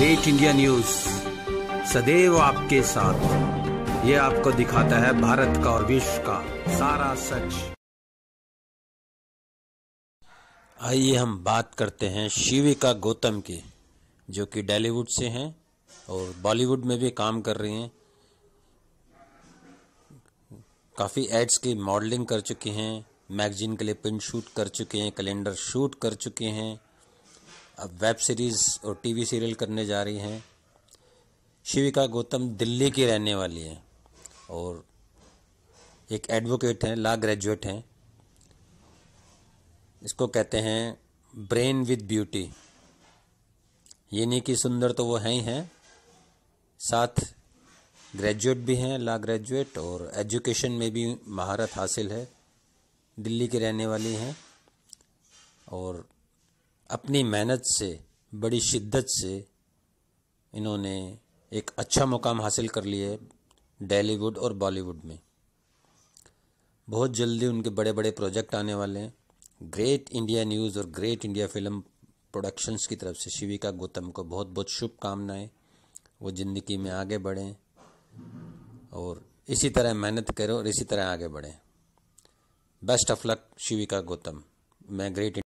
great India news सदैव आपके साथ ये आपको दिखाता है भारत का और विश्व का सारा सच आइए हम बात करते हैं शिविका गौतम की जो कि डॉलीवुड से हैं और बॉलीवुड में भी काम कर रही हैं काफ़ी एड्स की मॉडलिंग कर चुकी हैं मैगजीन के लिए पिन शूट कर चुके हैं कैलेंडर शूट कर चुके हैं अब वेब सीरीज़ और टीवी सीरियल करने जा रही हैं शिविका गौतम दिल्ली की रहने वाली हैं और एक एडवोकेट हैं ला ग्रेजुएट हैं इसको कहते हैं ब्रेन विद ब्यूटी ये नहीं कि सुंदर तो वो हैं ही हैं साथ ग्रेजुएट भी हैं ला ग्रेजुएट और एजुकेशन में भी महारत हासिल है दिल्ली की रहने वाली हैं और अपनी मेहनत से बड़ी शिद्दत से इन्होंने एक अच्छा मुकाम हासिल कर लिया डेलीवुड और बॉलीवुड में बहुत जल्दी उनके बड़े बड़े प्रोजेक्ट आने वाले हैं ग्रेट इंडिया न्यूज़ और ग्रेट इंडिया फिल्म प्रोडक्शंस की तरफ से शिविका गौतम को बहुत बहुत शुभकामनाएं वो ज़िंदगी में आगे बढ़ें और इसी तरह मेहनत करो और इसी तरह आगे बढ़ें best of luck Shivika Gautam मैं ग्रेट